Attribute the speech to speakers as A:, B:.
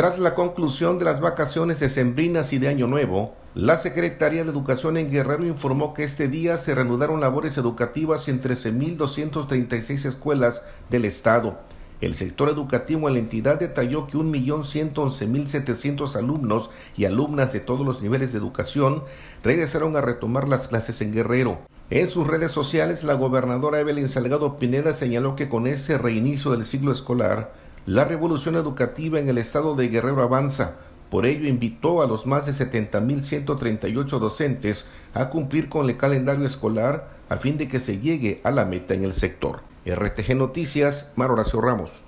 A: Tras la conclusión de las vacaciones decembrinas y de Año Nuevo, la Secretaría de Educación en Guerrero informó que este día se reanudaron labores educativas en 13.236 escuelas del Estado. El sector educativo en la entidad detalló que 1.111.700 alumnos y alumnas de todos los niveles de educación regresaron a retomar las clases en Guerrero. En sus redes sociales, la gobernadora Evelyn Salgado Pineda señaló que con ese reinicio del ciclo escolar, la revolución educativa en el estado de Guerrero avanza. Por ello invitó a los más de 70.138 docentes a cumplir con el calendario escolar a fin de que se llegue a la meta en el sector. RTG Noticias, Mar Horacio Ramos.